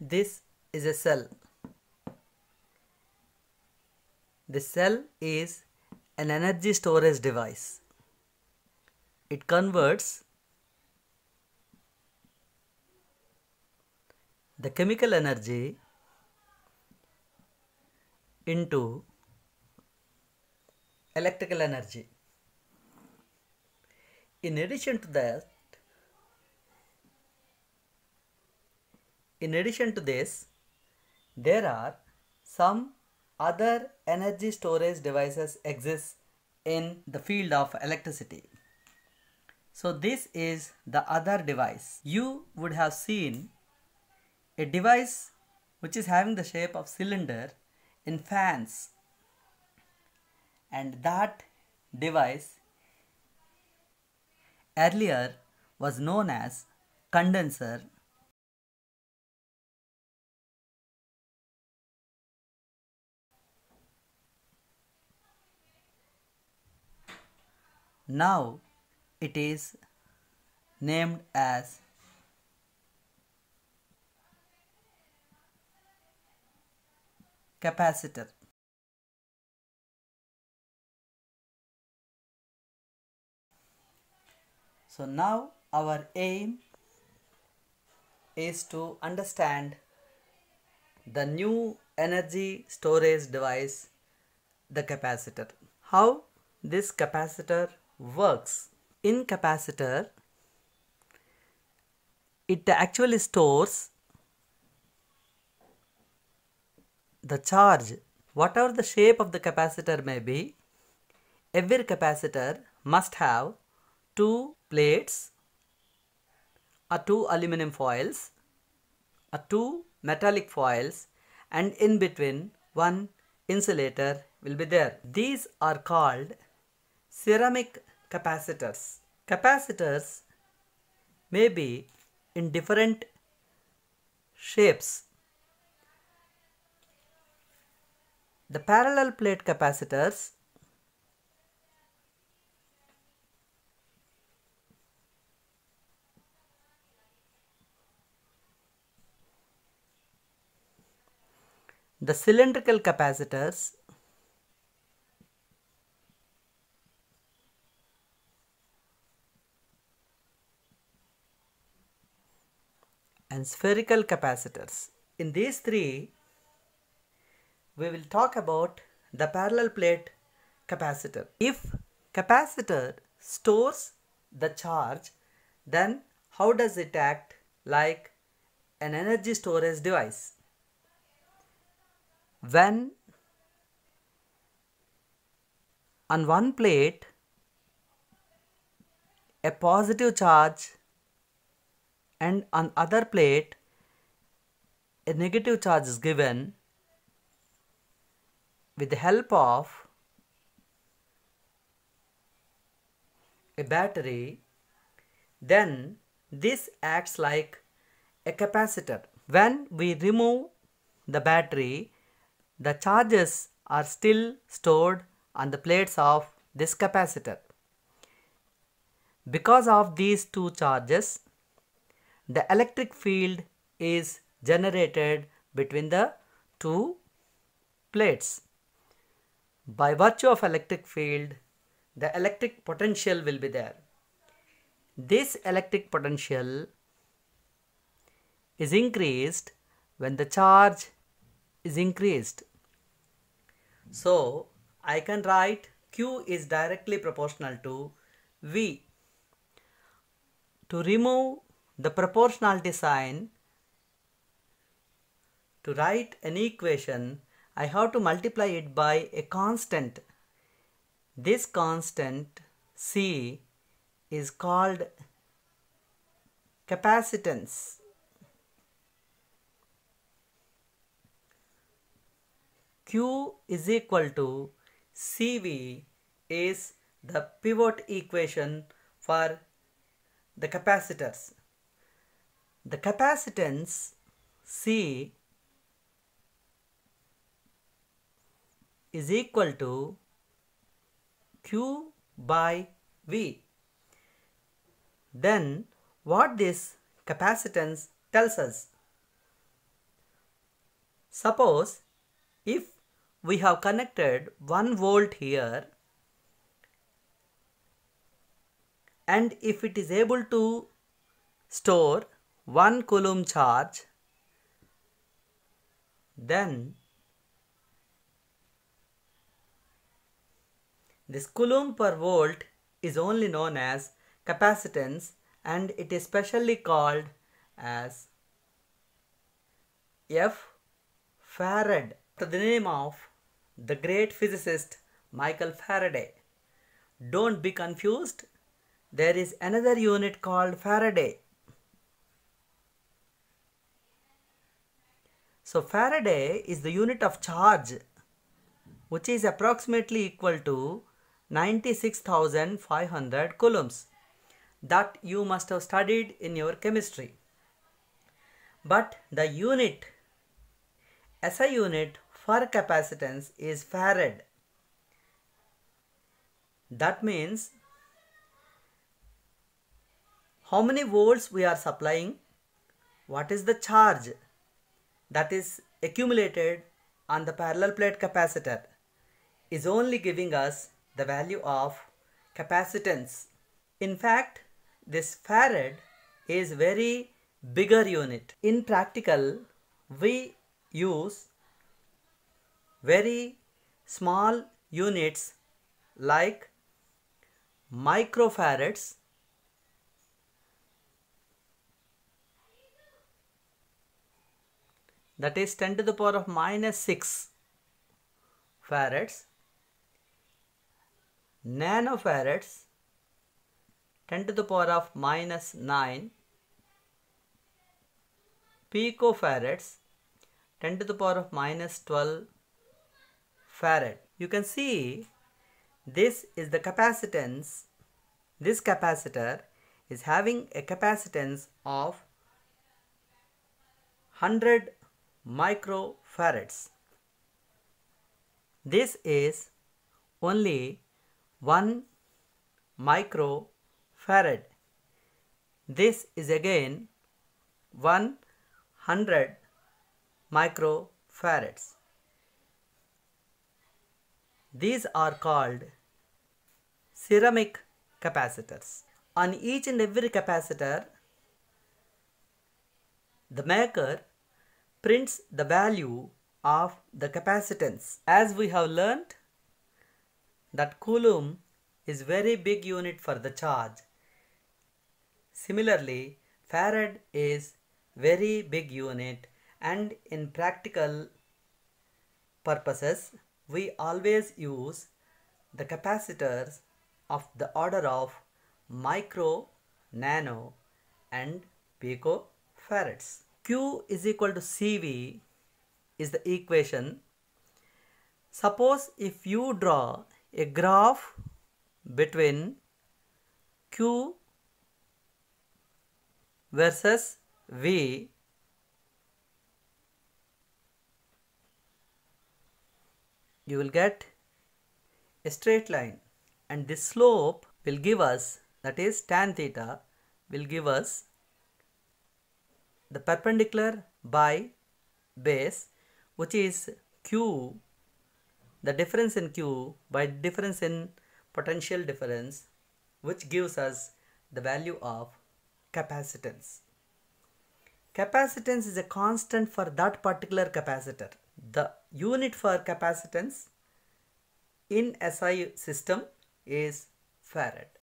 This is a cell. The cell is an energy storage device. It converts the chemical energy into electrical energy. In addition to that, In addition to this, there are some other energy storage devices exist in the field of electricity. So this is the other device. You would have seen a device which is having the shape of cylinder in fans and that device earlier was known as condenser Now it is named as capacitor. So now our aim is to understand the new energy storage device the capacitor. How this capacitor works. In capacitor, it actually stores the charge. Whatever the shape of the capacitor may be, every capacitor must have two plates or two aluminum foils or two metallic foils and in between one insulator will be there. These are called ceramic capacitors. Capacitors may be in different shapes. The parallel plate capacitors The cylindrical capacitors and spherical capacitors. In these three, we will talk about the parallel plate capacitor. If capacitor stores the charge, then how does it act like an energy storage device? When on one plate a positive charge and on other plate a negative charge is given with the help of a battery then this acts like a capacitor when we remove the battery the charges are still stored on the plates of this capacitor because of these two charges the electric field is generated between the two plates. By virtue of electric field, the electric potential will be there. This electric potential is increased when the charge is increased. So, I can write Q is directly proportional to V. To remove the proportionality sign to write an equation I have to multiply it by a constant this constant C is called capacitance Q is equal to CV is the pivot equation for the capacitors the capacitance C is equal to Q by V. Then what this capacitance tells us? Suppose if we have connected 1 volt here and if it is able to store 1 coulomb charge then this coulomb per volt is only known as capacitance and it is specially called as F Farad after the name of the great physicist Michael Faraday. Don't be confused. There is another unit called Faraday. So Faraday is the unit of charge which is approximately equal to 96,500 coulombs that you must have studied in your chemistry. But the unit as a unit for capacitance is farad. That means how many volts we are supplying, what is the charge that is accumulated on the parallel plate capacitor is only giving us the value of capacitance. In fact, this farad is very bigger unit. In practical, we use very small units like microfarads that is 10 to the power of minus 6 farads nanofarads 10 to the power of minus 9 picofarads 10 to the power of minus 12 farad you can see this is the capacitance this capacitor is having a capacitance of 100 microfarads. This is only 1 microfarad. This is again 100 microfarads. These are called ceramic capacitors. On each and every capacitor, the maker prints the value of the capacitance. As we have learnt that coulomb is very big unit for the charge. Similarly, farad is very big unit and in practical purposes we always use the capacitors of the order of micro, nano and pico farads. Q is equal to CV is the equation. Suppose if you draw a graph between Q versus V you will get a straight line and this slope will give us that is tan theta will give us the perpendicular by base which is q the difference in q by difference in potential difference which gives us the value of capacitance. Capacitance is a constant for that particular capacitor. The unit for capacitance in SI system is farad.